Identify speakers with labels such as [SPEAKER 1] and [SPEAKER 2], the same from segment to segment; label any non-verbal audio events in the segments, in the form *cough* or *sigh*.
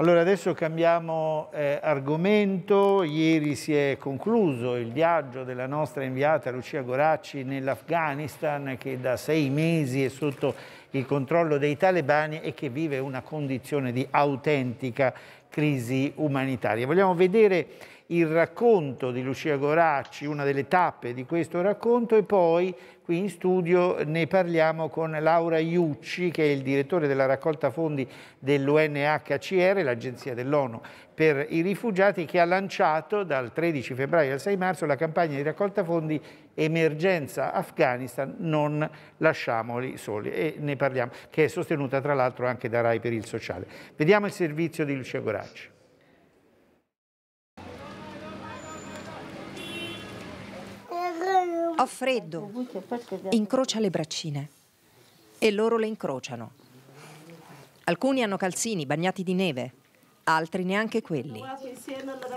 [SPEAKER 1] Allora adesso cambiamo eh, argomento, ieri si è concluso il viaggio della nostra inviata Lucia Goracci nell'Afghanistan che da sei mesi è sotto il controllo dei talebani e che vive una condizione di autentica crisi umanitaria. Vogliamo vedere il racconto di Lucia Goracci, una delle tappe di questo racconto e poi qui in studio ne parliamo con Laura Iucci che è il direttore della raccolta fondi dell'UNHCR, l'agenzia dell'ONU per i rifugiati che ha lanciato dal 13 febbraio al 6 marzo la campagna di raccolta fondi Emergenza Afghanistan non lasciamoli soli e ne parliamo, che è sostenuta tra l'altro anche da RAI per il sociale. Vediamo il servizio di Lucia Goracci abbraccio.
[SPEAKER 2] Ho freddo. Incrocia le braccine. E loro le incrociano. Alcuni hanno calzini bagnati di neve, altri neanche quelli.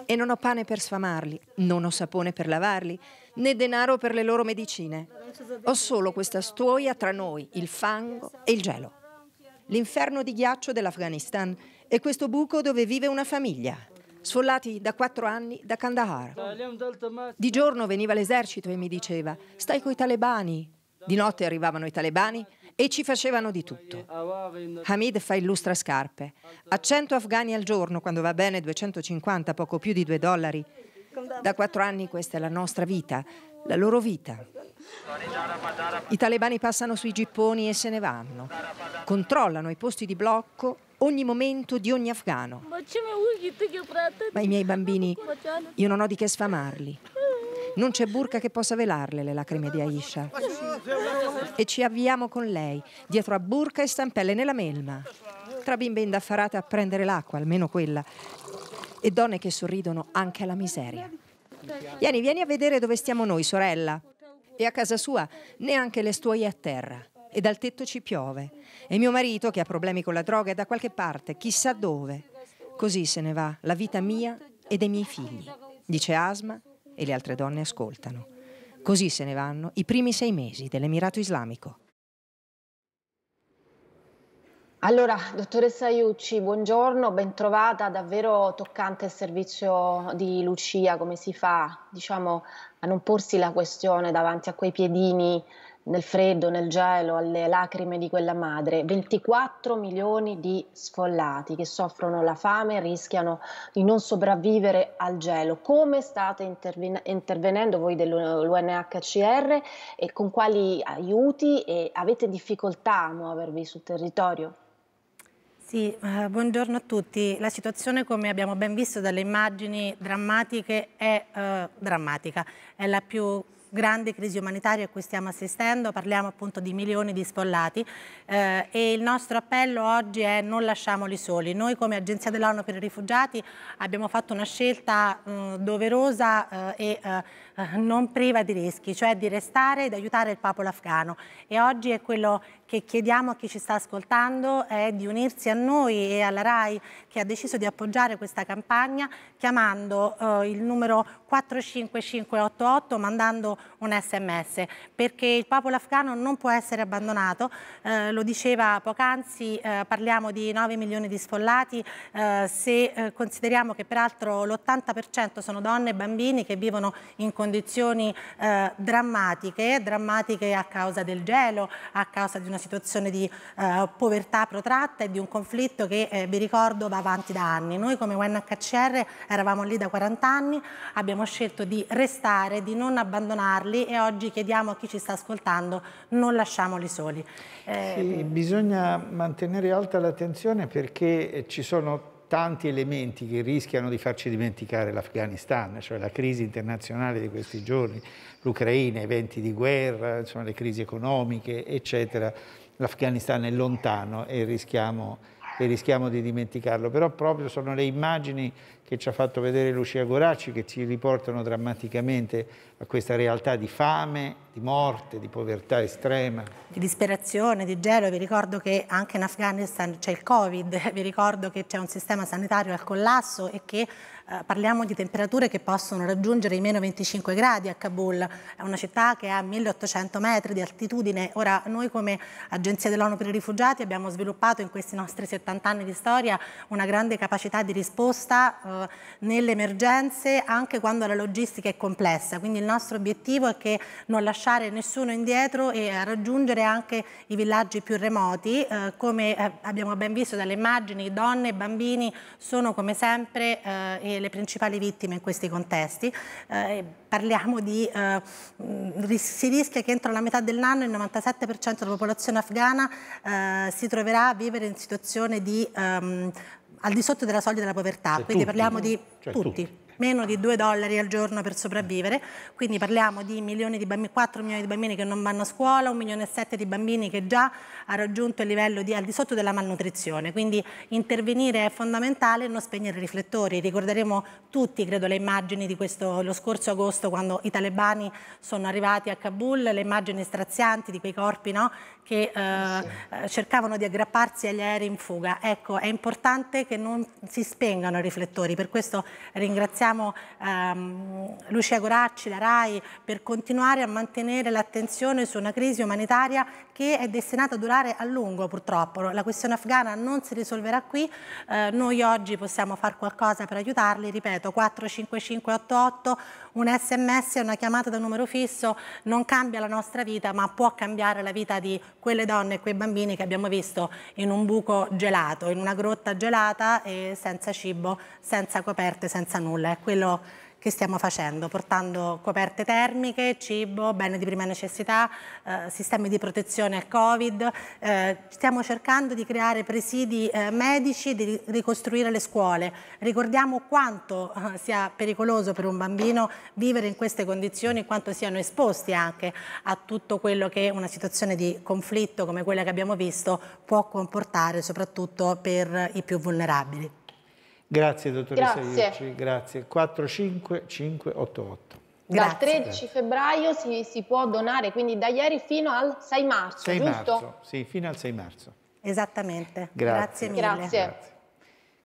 [SPEAKER 2] E non ho pane per sfamarli, non ho sapone per lavarli, né denaro per le loro medicine. Ho solo questa stuoia tra noi, il fango e il gelo. L'inferno di ghiaccio dell'Afghanistan è questo buco dove vive una famiglia, sfollati da quattro anni da Kandahar. Di giorno veniva l'esercito e mi diceva stai coi talebani. Di notte arrivavano i talebani e ci facevano di tutto. Hamid fa il lustra scarpe, a 100 afghani al giorno, quando va bene 250, poco più di 2 dollari. Da quattro anni questa è la nostra vita, la loro vita. I talebani passano sui gipponi e se ne vanno. Controllano i posti di blocco ogni momento di ogni afghano.
[SPEAKER 3] Ma i miei bambini, io non
[SPEAKER 2] ho di che sfamarli. Non c'è burca che possa velarle le lacrime di Aisha. E ci avviamo con lei, dietro a burca e stampelle nella melma, tra bimbe indaffarate a prendere l'acqua, almeno quella, e donne che sorridono anche alla miseria. Vieni, vieni a vedere dove stiamo noi, sorella. E a casa sua neanche le stuoie a terra e dal tetto ci piove. E mio marito, che ha problemi con la droga, è da qualche parte, chissà dove. Così se ne va la vita mia e dei miei figli, dice Asma e le altre donne ascoltano. Così se ne vanno i primi sei mesi dell'Emirato Islamico. Allora, dottoressa Iucci, buongiorno,
[SPEAKER 3] bentrovata, davvero toccante il servizio di Lucia, come si fa diciamo, a non porsi la questione davanti a quei piedini nel freddo, nel gelo, alle lacrime di quella madre, 24 milioni di sfollati che soffrono la fame e rischiano di non sopravvivere al gelo. Come state interven- intervenendo voi dell'UNHCR e con quali aiuti e avete difficoltà a muovervi sul territorio? Sì, eh, buongiorno a tutti. La situazione, come abbiamo ben visto dalle immagini drammatiche, è eh, drammatica. È la più grande crisi umanitaria a cui stiamo assistendo, parliamo appunto di milioni di sfollati eh, e il nostro appello oggi è non lasciamoli soli. Noi come Agenzia dell'ONU per i Rifugiati abbiamo fatto una scelta mh, mm, doverosa eh, e eh, eh, non priva di rischi, cioè di restare ed aiutare il popolo afghano. E oggi è quello che chiediamo a chi ci sta ascoltando è di unirsi a noi e alla RAI che ha deciso di appoggiare questa campagna chiamando eh, il numero 45588 mandando un sms perché il popolo afghano non può essere abbandonato, eh, lo diceva poc'anzi, eh, parliamo di 9 milioni di sfollati eh, se eh, consideriamo che peraltro l'80% sono donne e bambini che vivono in condizioni condizioni eh, drammatiche, drammatiche a causa del gelo, a causa di una situazione di eh, povertà protratta e di un conflitto che eh, vi ricordo va avanti da anni. Noi come UNHCR eravamo lì da 40 anni, abbiamo scelto di restare, di non abbandonarli e oggi chiediamo a chi ci sta ascoltando non lasciamoli soli. Eh, sì,
[SPEAKER 1] bisogna mantenere alta l'attenzione perché ci sono tanti elementi che rischiano di farci dimenticare l'Afghanistan, cioè la crisi internazionale di questi giorni, l'Ucraina, eventi di guerra, insomma, le crisi economiche, eccetera. L'Afghanistan è lontano e rischiamo, e rischiamo di dimenticarlo, però proprio sono le immagini che ci ha fatto vedere Lucia Goracci, che ci riportano drammaticamente a questa realtà di fame, di morte, di povertà estrema. Di
[SPEAKER 3] disperazione, di gelo. Vi ricordo che anche in Afghanistan c'è il Covid, *laughs* vi ricordo che c'è un sistema sanitario al collasso e che eh, parliamo di temperature che possono raggiungere i meno 25 gradi a Kabul. È una città che è a 1800 metri di altitudine. Ora, noi come Agenzia dell'ONU per i Rifugiati abbiamo sviluppato in questi nostri 70 anni di storia una grande capacità di risposta eh, nelle emergenze anche quando la logistica è complessa, quindi il nostro obiettivo è che non lasciare nessuno indietro e raggiungere anche i villaggi più remoti, eh, come eh, abbiamo ben visto dalle immagini, donne e bambini sono come sempre eh, le principali vittime in questi contesti. Eh, parliamo di, eh, si rischia che entro la metà dell'anno il 97% della popolazione afghana eh, si troverà a vivere in situazione di ehm, al di sotto della soglia della povertà, cioè, quindi tutti, parliamo di cioè, tutti. tutti meno di 2 dollari al giorno per sopravvivere, quindi parliamo di, milioni di bambini, 4 milioni di bambini che non vanno a scuola, 1 milione e 7 di bambini che già ha raggiunto il livello di, al di sotto della malnutrizione, quindi intervenire è fondamentale e non spegnere i riflettori, ricorderemo tutti credo le immagini di questo, lo scorso agosto quando i talebani sono arrivati a Kabul, le immagini strazianti di quei corpi no? che eh, sì. Eh, cercavano di aggrapparsi agli aerei in fuga, ecco è importante che non si spengano i riflettori, per questo ringraziamo ringraziamo ehm, Lucia Goracci, la RAI, per continuare a mantenere l'attenzione su una crisi umanitaria che è destinata a durare a lungo purtroppo. La questione afghana non si risolverà qui, eh, noi oggi possiamo fare qualcosa per aiutarli, ripeto 45588, un sms una chiamata da numero fisso non cambia la nostra vita ma può cambiare la vita di quelle donne e quei bambini che abbiamo visto in un buco gelato, in una grotta gelata e senza cibo, senza coperte, senza nulla quello che stiamo facendo, portando coperte termiche, cibo, bene di prima necessità, eh, sistemi di protezione al Covid. Eh, stiamo cercando di creare presidi eh, medici, di ricostruire le scuole. Ricordiamo quanto eh, sia pericoloso per un bambino vivere in queste condizioni, quanto siano esposti anche a tutto quello che una situazione di conflitto come quella che abbiamo visto può comportare soprattutto per i più vulnerabili.
[SPEAKER 1] Grazie dottoressa Iucci, grazie. 45588. Grazie. Dal 13
[SPEAKER 3] febbraio si, si, può donare, quindi da ieri fino al 6 marzo, 6 giusto? Marzo,
[SPEAKER 1] sì, fino al 6 marzo.
[SPEAKER 3] Esattamente. Grazie, grazie mille. Grazie. grazie.